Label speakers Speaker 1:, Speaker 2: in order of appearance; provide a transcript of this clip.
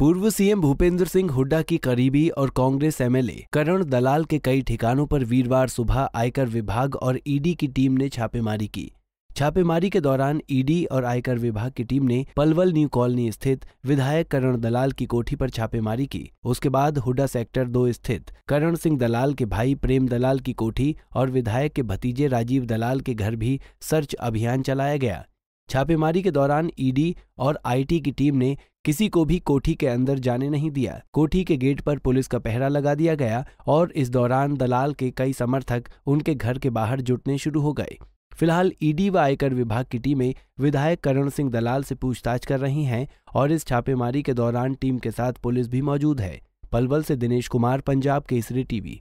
Speaker 1: पूर्व सीएम भूपेंद्र सिंह हुड्डा की करीबी और कांग्रेस एमएलए करण दलाल के कई ठिकानों पर वीरवार सुबह आयकर विभाग और ईडी की टीम ने छापेमारी की छापेमारी के दौरान ईडी और आयकर विभाग की टीम ने पलवल न्यू कॉलोनी स्थित विधायक करण दलाल की कोठी पर छापेमारी की उसके बाद हुड्डा सेक्टर दो स्थित करण सिंह दलाल के भाई प्रेम दलाल की कोठी और विधायक के भतीजे राजीव दलाल के घर भी सर्च अभियान चलाया गया छापेमारी के दौरान ईडी और आईटी की टीम ने किसी को भी कोठी के अंदर जाने नहीं दिया कोठी के गेट पर पुलिस का पहरा लगा दिया गया और इस दौरान दलाल के कई समर्थक उनके घर के बाहर जुटने शुरू हो गए फिलहाल ईडी व आयकर विभाग की टीमें विधायक करण सिंह दलाल से पूछताछ कर रही हैं और इस छापेमारी के दौरान टीम के साथ पुलिस भी मौजूद है पलवल से दिनेश कुमार पंजाब केसरी टीवी